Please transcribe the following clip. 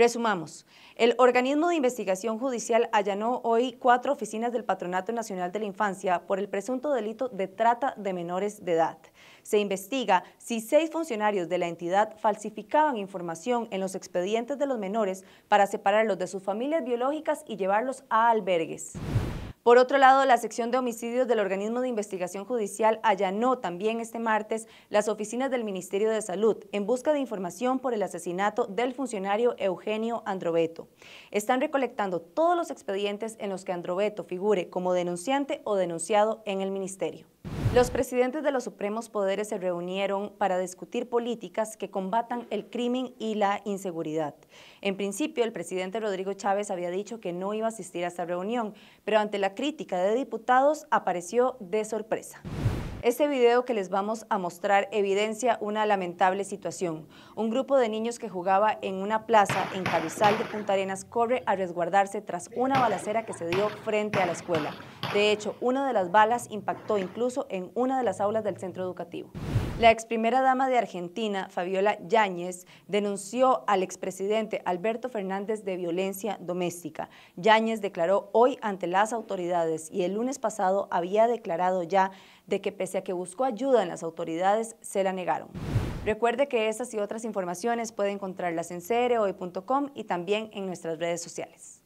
Resumamos. El organismo de investigación judicial allanó hoy cuatro oficinas del Patronato Nacional de la Infancia por el presunto delito de trata de menores de edad. Se investiga si seis funcionarios de la entidad falsificaban información en los expedientes de los menores para separarlos de sus familias biológicas y llevarlos a albergues. Por otro lado, la sección de homicidios del organismo de investigación judicial allanó también este martes las oficinas del Ministerio de Salud en busca de información por el asesinato del funcionario Eugenio Androbeto. Están recolectando todos los expedientes en los que Androbeto figure como denunciante o denunciado en el ministerio. Los presidentes de los supremos poderes se reunieron para discutir políticas que combatan el crimen y la inseguridad. En principio, el presidente Rodrigo Chávez había dicho que no iba a asistir a esta reunión, pero ante la crítica de diputados apareció de sorpresa. Este video que les vamos a mostrar evidencia una lamentable situación. Un grupo de niños que jugaba en una plaza en Cabizal de Punta Arenas corre a resguardarse tras una balacera que se dio frente a la escuela. De hecho, una de las balas impactó incluso en una de las aulas del centro educativo. La ex primera dama de Argentina, Fabiola Yáñez, denunció al expresidente Alberto Fernández de violencia doméstica. Yáñez declaró hoy ante las autoridades y el lunes pasado había declarado ya de que pese a que buscó ayuda en las autoridades, se la negaron. Recuerde que estas y otras informaciones pueden encontrarlas en cereoy.com y también en nuestras redes sociales.